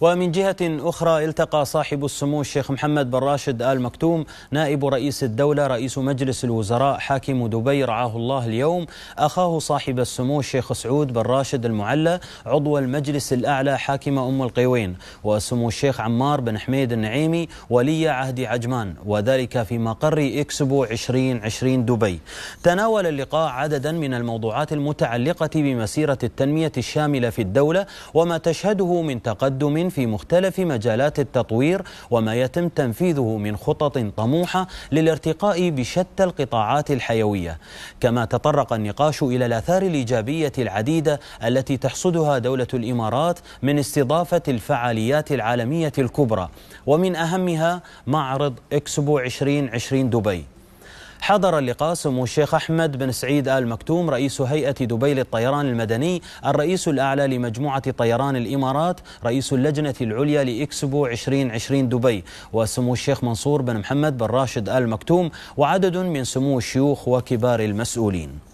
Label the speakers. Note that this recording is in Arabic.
Speaker 1: ومن جهة أخرى التقى صاحب السمو الشيخ محمد بن راشد آل مكتوم نائب رئيس الدولة رئيس مجلس الوزراء حاكم دبي رعاه الله اليوم أخاه صاحب السمو الشيخ سعود بن راشد المعلى عضو المجلس الأعلى حاكم أم القيوين وسمو الشيخ عمار بن حميد النعيمي ولي عهد عجمان وذلك في مقر إكسبو 2020 دبي تناول اللقاء عددا من الموضوعات المتعلقة بمسيرة التنمية الشاملة في الدولة وما تشهده من تقدم في مختلف مجالات التطوير وما يتم تنفيذه من خطط طموحة للارتقاء بشتى القطاعات الحيوية كما تطرق النقاش إلى الآثار الإيجابية العديدة التي تحصدها دولة الإمارات من استضافة الفعاليات العالمية الكبرى ومن أهمها معرض إكسبو 2020 دبي حضر اللقاء سمو الشيخ أحمد بن سعيد آل مكتوم رئيس هيئة دبي للطيران المدني الرئيس الأعلى لمجموعة طيران الإمارات رئيس اللجنة العليا لإكسبو 2020 دبي وسمو الشيخ منصور بن محمد بن راشد آل مكتوم وعدد من سمو الشيوخ وكبار المسؤولين